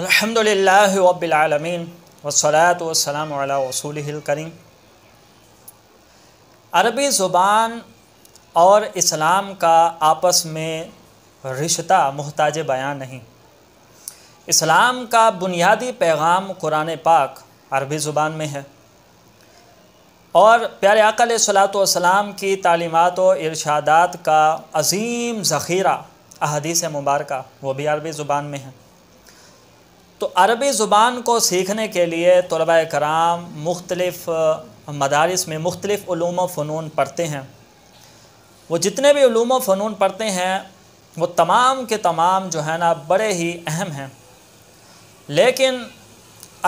अल्हम्दुलिल्लाह वसलात वसलाम रसूल करीम अरबी ज़ुबान और इस्लाम का आपस में रिश्ता महताज बयान नहीं इस्लाम का बुनियादी पैगाम कुरान पाक अरबी ज़ुबान में है और प्यारे अकल सलाम की तलीमत व इर्शादात का अजीम ज़ख़ीरा अहदीस मुबारक वो भी अरबी ज़ुबान में है तो अरबी ज़ुबान को सीखने के लिए तलबा कराम मुख्तलफ़ मदारस में मुख्तलिफ़ूम फ़नून पढ़ते हैं वो जितने भी फ़नून पढ़ते हैं वो तमाम के तमाम जो है ना बड़े ही अहम हैं लेकिन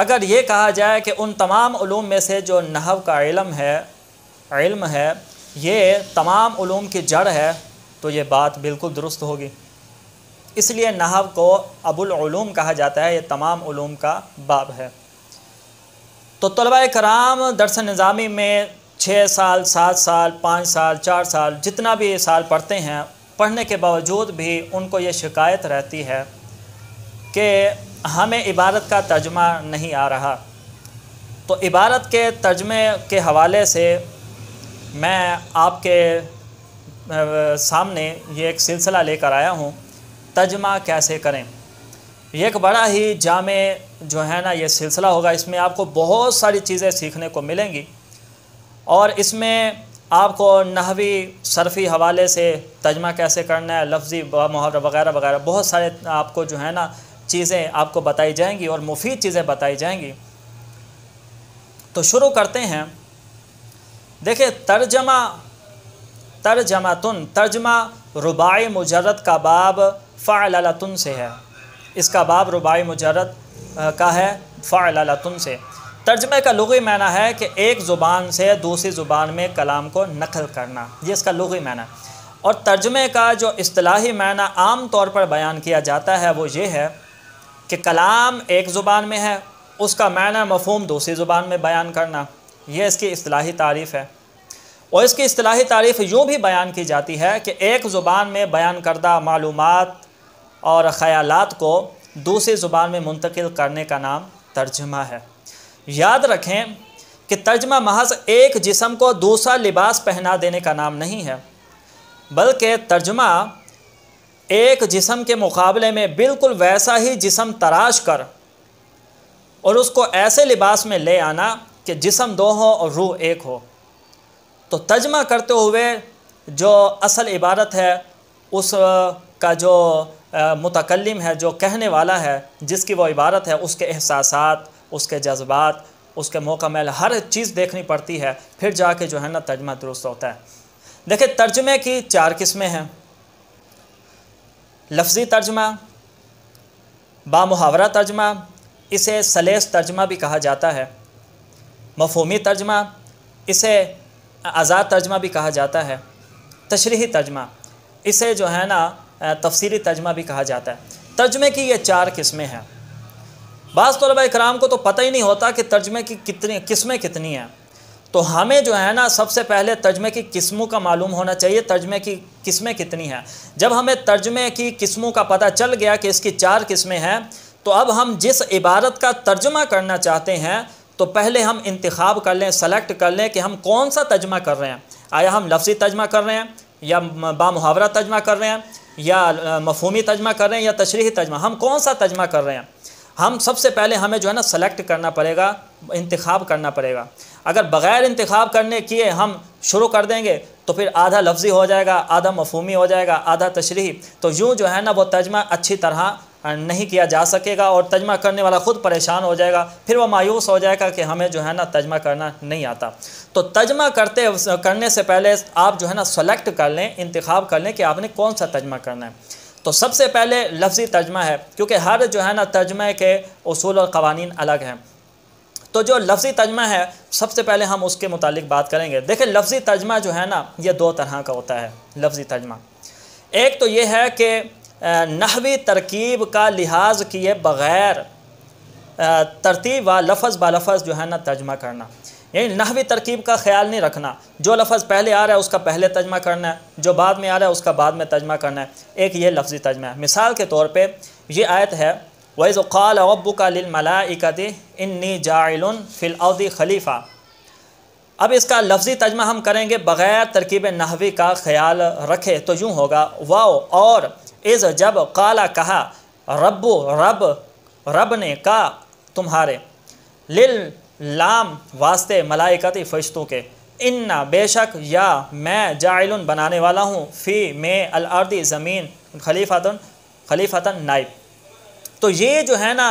अगर ये कहा जाए कि उन तमाम ूम में से जो नहव का इलम है इल्म है ये तमाम ूम की जड़ है तो ये बात बिल्कुल दुरुस्त होगी इसलिए नहव को अबुलूम कहा जाता है ये तमाम ूम का बाब है तो तलबा कराम दरस नज़ामी में छः साल सात साल पाँच साल चार साल जितना भी साल पढ़ते हैं पढ़ने के बावजूद भी उनको ये शिकायत रहती है कि हमें इबारत का तर्जमा नहीं आ रहा तो इबारत के तर्जमे के हवाले से मैं आपके सामने ये एक सिलसिला लेकर आया हूँ तजमा कैसे करें यह एक बड़ा ही जाम जो है ना ये सिलसिला होगा इसमें आपको बहुत सारी चीज़ें सीखने को मिलेंगी और इसमें आपको नहवी सरफी हवाले से तजमा कैसे करना है लफ्ज़ी मुहावरा वगैरह वगैरह बहुत सारे आपको जो है ना चीज़ें आपको बताई जाएंगी और मुफीद चीज़ें बताई जाएंगी तो शुरू करते हैं देखिए तर्जमा तर्जमा तुन तर्जमा रुबाई मुजरत का बाब तुन से है इसका बाब रुबाई मुजरत का है तुन से तर्जमे का लगी माना है कि एक ज़ुबान से दूसरी ज़ुबान में कलाम को नकल करना ये इसका लगी माना और तर्जमे का जो असलाही माना आम तौर पर बयान किया जाता है वो ये है कि कलाम एक ज़ुबान में है उसका माना मफहम दूसरी ज़ुबान में बयान करना यह इसकी असलाही तारीफ़ है और इसकी असलाही तारीफ़ यूँ भी बयान की जाती है कि एक ज़ुबान में बयान करदा मालूम और ख़याल को दूसरी ज़ुबान में मुंतकिल करने का नाम तर्जमा है याद रखें कि तर्जमा महज एक जिसम को दूसरा लिबास पहना देने का नाम नहीं है बल्कि तर्जमा एक जिसम के मुकाबले में बिल्कुल वैसा ही जिसम तराश कर और उसको ऐसे लिबास में ले आना कि जिसम दो हो और रूह एक हो तो तर्जमा करते हुए जो असल इबारत है उस का जो मुतकलम है जो कहने वाला है जिसकी वो इबारत है उसके एहसास उसके जज्बात उसके मकमल हर चीज़ देखनी पड़ती है फिर जाके जो है ना तर्जमा दुरुस्त होता है देखिए तर्जमे की चार किस्में हैं लफ्ज़ी तर्जमा बामहावरा तर्जमा इसे सलेस तर्जमा भी कहा जाता है मफहमी तर्जमा इसे आज़ाद तर्जमा भी कहा जाता है तशरी तर्जमा इसे जो है ना तफसीरी तर्जमा भी कहा जाता है तर्जमे की ये चार किस्में हैं बास तलबा कराम को तो पता ही नहीं होता कि तर्जमे की कितनी किस्में कितनी हैं तो हमें जो है ना सबसे पहले तर्जमे की किस्मों का मालूम होना चाहिए तर्जमे की किस्में कितनी हैं जब हमें तर्जमे की किस्मों का पता चल गया कि इसकी चार किस्में हैं तो अब हम जिस इबारत का तर्जमा करना चाहते हैं तो पहले हम इंतखब कर लें सेलेक्ट कर लें कि हम कौन सा तर्जमा कर रहे हैं आया हम लफ्ज़ी तर्जमा कर रहे हैं या बा मुहावरा तर्जमा कर रहे हैं या मफहमी तजमा कर रहे हैं या तशरी तजमा हम कौन सा तजमा कर रहे हैं हम सबसे पहले हमें जो है ना सेलेक्ट करना पड़ेगा इंतखब करना पड़ेगा अगर बग़ैर इंतखब करने किए हम शुरू कर देंगे तो फिर आधा लफ्ज़ी हो जाएगा आधा मफहमी हो जाएगा आधा तशरी तो यूँ जो है ना वो तजमा अच्छी तरह नहीं किया जा सकेगा और तजमा करने वाला ख़ुद परेशान हो जाएगा फिर वह मायूस हो जाएगा कि हमें जो है ना तजमा करना नहीं आता तो तजमा करते करने से पहले आप जो है ना सेलेक्ट कर लें इंतखब कर लें कि आपने कौन सा तजमा करना है तो सबसे पहले लफ्ज़ी तर्जमा है क्योंकि हर जो है ना तर्जमे के असूल और कवानीन अलग हैं तो जो लफ्ज़ी तर्जमा है सबसे पहले हम उसके मुतालिक बात करेंगे देखें लफ्ज़ी तर्जमा जो है ना ये दो तरह का होता है लफ्ज़ी तर्जमा एक तो ये है कि नहवी तरकीब का लिहाज किए बग़ैर तरतीब व लफज ब लफज जो है ना तर्जमा करना यानी नहवी तरकीब का ख्याल नहीं रखना जो लफज पहले आ रहा है उसका पहले तर्जमा करना है जो बाद में आ रहा है उसका बाद में तर्जमा करना है एक ये लफ्ज़ी तर्जमा है मिसाल के तौर पर यह आयत है वज़ाल अबू का मलाइकती इन्नी जाइल फ़िलदी खलीफ़ा अब इसका लफ्ज़ी तर्जमा हम करेंगे बग़ैर तरकीब नहवी का ख्याल रखे तो यूँ होगा वाओ और इज़ जब काला कहा रब रब रब ने का तुम्हारे लिल लाम वास्ते मलाइकती फरिश्तों के इन्ना बेशक या मैं जाइल बनाने वाला हूँ फ़ी में अलर्दी ज़मीन खलीफातन खलीफातन नाइब तो ये जो है ना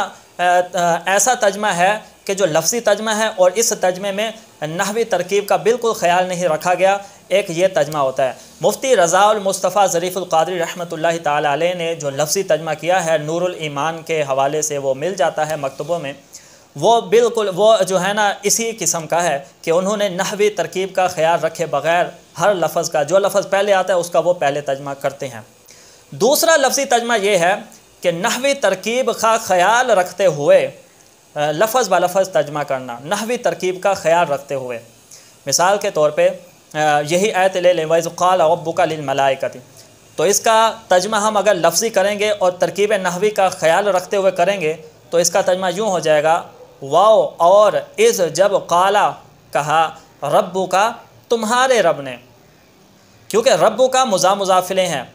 ऐसा तजमा है कि जो लफ्ज़ी तजमा है और इस तजमे में नहवी तरकीब का बिल्कुल ख्याल नहीं रखा गया एक ये तजमा होता है मुफ्ती रज़ाउल मुस्तफ़ा ज़रीफ़ुल क़ादरी रहमतुल्लाह ताली ने जो लफ्ज़ी तजमा किया है नूरुल ईमान के हवाले से वो मिल जाता है मकतबों में वो बिल्कुल वो जो है ना इसी किस्म का है कि उन्होंने नहवी तरकीब का ख्याल रखे बगैर हर लफ्ज़ का जो लफ्ज़ पहले आता है उसका वो पहले तजमा करते हैं दूसरा लफ्ज़ी तजमा ये है कि नहवी तरकीब का ख्याल रखते हुए लफ्ज़ ब लफ्ज़ तजमा करना नहवी तरकीब का ख्याल रखते हुए मिसाल के तौर पर यही आयत ले लें वज़ाल अबू का थी तो इसका तर्जमा हम अगर लफ्ज़ी करेंगे और तरकीब नहवी का ख्याल रखते हुए करेंगे तो इसका तजमा यूँ हो जाएगा वाओ और इस जब काला कहा रब्बू का तुम्हारे रब ने क्योंकि रब्बू का मजा मुजाफिले हैं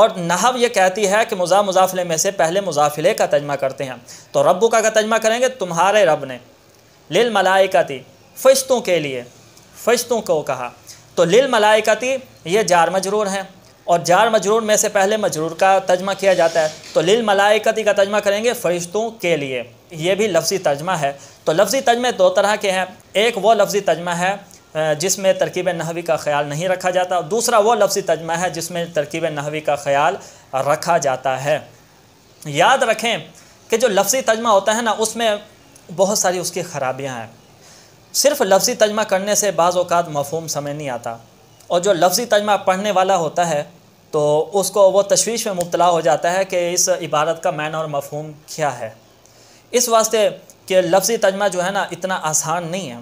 और नहव ये कहती है कि मजा मुजाफिले में से पहले मुजाफिले का तजमा करते हैं तो रब्बू का का तजमा करेंगे तुम्हारे रब ने लिल मलाइका थी फिश्तों के लिए फिश्तों को कहा तो लिल मलाइकती ये जार मजरूर हैं और जार मजरूर में से पहले मजरूर का तर्जमा किया जाता है तो लिल मलाइकती का तर्जमा करेंगे फरिश्तों के लिए ये भी लफ्ज़ी तर्जमा है तो लफ्ज़ी तर्जमे दो तरह के हैं एक वो लफ्ज़ी तर्जमा है जिसमें तरकीब नहवी का ख्याल नहीं रखा जाता दूसरा वो लफ्ज़ी तर्जमा है जिसमें तरकीब नहवी का ख्याल रखा जाता है याद रखें कि जो लफ्ज़ी तर्जमा होता है ना उसमें बहुत सारी उसकी ख़राबियाँ हैं सिर्फ लफ्ज़ी तर्जमा करने से बाज़ अवत मफहम समय नहीं आता और जो लफ्ज़ी तर्जमा पढ़ने वाला होता है तो उसको वो तशवीश में मुबला हो जाता है कि इस इबारत का मैन और मफहम क्या है इस वास्ते कि लफ्ज़ी तर्जमा जो है ना इतना आसान नहीं है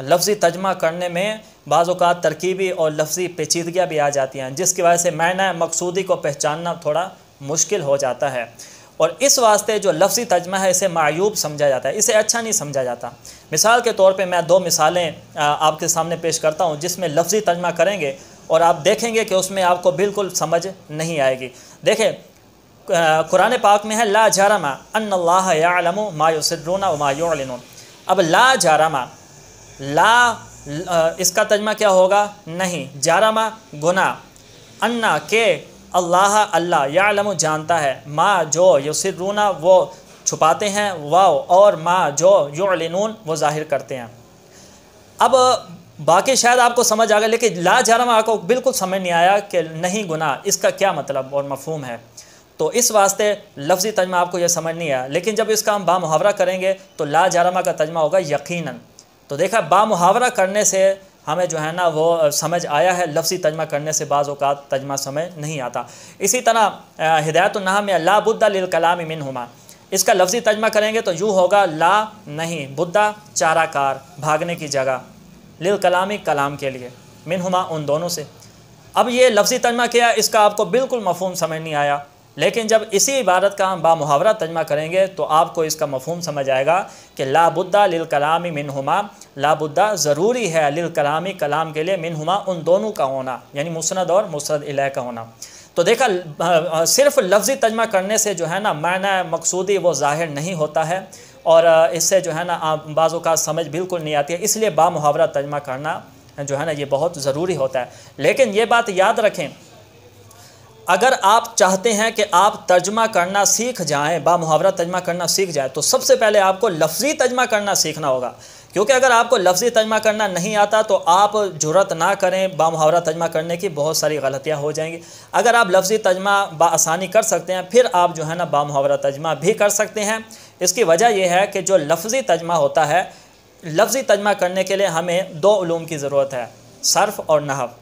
लफ्ज़ी तर्जमा करने में बाज़ात तरकीबी और लफ्ज़ी पेचीदगियाँ भी आ जाती हैं जिसकी वजह से मैन मकसूदी को पहचानना थोड़ा मुश्किल हो जाता है और इस वास्ते जो लफ्ज़ी तर्जमा है इसे मायूब समझा जाता है इसे अच्छा नहीं समझा जाता मिसाल के तौर पे मैं दो मिसालें आपके सामने पेश करता हूँ जिसमें लफ्ज़ी तर्जमा करेंगे और आप देखेंगे कि उसमें आपको बिल्कुल समझ नहीं आएगी देखें कुरान पाक में है ला जारमा अन्ल्लाम मायूसरोना मायून अब ला जारामा ला इसका तर्जमा क्या होगा नहीं जारामा गुना अन्ना के अल्लाह अल्लाह याम जानता है माँ जो युसरूना वो छुपाते हैं वाओ और माँ जो यूलिनून वो जाहिर करते हैं अब बाकी शायद आपको समझ आ गया लेकिन ला जरम आपको बिल्कुल समझ नहीं आया कि नहीं गुना इसका क्या मतलब और मफहम है तो इस वास्ते लफ्ज़ी तजमा आपको यह समझ नहीं आया लेकिन जब इसका हम बामहावरा करेंगे तो ला जारमा का तजमा होगा यकीनन तो देखा बामहावरा करने से हमें जो है ना वो समझ आया है लफ्सी तजमा करने से बाज़ अवत तजमा समझ नहीं आता इसी तरह हिदायत नहा में ला बुद्ध लिल कलाम मिन हुमा इसका लफ्जी तजमा करेंगे तो यूँ होगा ला नहीं बुद्धा चाराकार भागने की जगह लिल कलामी कलाम के लिए मिन हुमा उन दोनों से अब ये लफ्जी तजमा किया इसका आपको बिल्कुल मफहम समझ नहीं आया लेकिन जब इसी इबारत का हम बामुहावरा तर्जमा करेंगे तो आपको इसका मफहम समझ आएगा कि लाबुद्दा लिल कलामी मिनहुमा लाबुद्दा ज़रूरी है लिल कलामी कलाम के लिए हुमा उन दोनों का होना यानी मुसनद और मुसरद इलाह का होना तो देखा सिर्फ लफ्ज़ी तर्जमा करने से जो है ना माना मकसूदी वो ज़ाहिर नहीं होता है और इससे जो है ना बाज़ों का समझ बिल्कुल नहीं आती है इसलिए बामुहावरा तर्जमा करना जो है ना ये बहुत ज़रूरी होता है लेकिन ये बात याद रखें अगर आप चाहते हैं कि आप तर्जमा करना सीख जाएं बा मुहावरा तर्जमा करना सीख जाए तो सबसे पहले आपको लफ्ज़ी तर्जमा करना सीखना होगा क्योंकि अगर आपको लफ्ज़ी तर्जमा करना नहीं आता तो आप जरूरत ना करें बा मुहावरा तर्जमा करने की बहुत सारी गलतियाँ हो जाएंगी अगर आप लफ्ज़ी तर्जमा आसानी कर सकते हैं फिर आप जो है ना मुहावरा तर्जमा भी कर सकते हैं इसकी वजह यह है कि जो लफ्ज़ी तर्जमा होता है लफ्ज़ी तर्जमा करने के लिए हमें दो ूम की ज़रूरत है सर्फ़ और नहब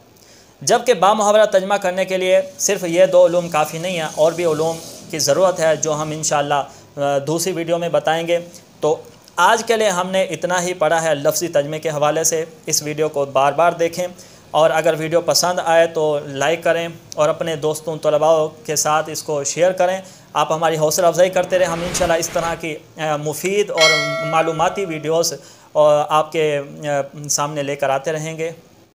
जबकि बामहवरा तर्जमा करने के लिए सिर्फ ये दो ूम काफ़ी नहीं है और भी ूम की ज़रूरत है जो हम इन दूसरी वीडियो में बताएँगे तो आज के लिए हमने इतना ही पढ़ा है लफ्ज़ी तजमे के हवाले से इस वीडियो को बार बार देखें और अगर वीडियो पसंद आए तो लाइक करें और अपने दोस्तों तलबाओं के साथ इसको शेयर करें आप हमारी हौसला अफजाई करते रहें हम इन इस तरह की मुफीद और मालूमती वीडियोस और आपके सामने लेकर आते रहेंगे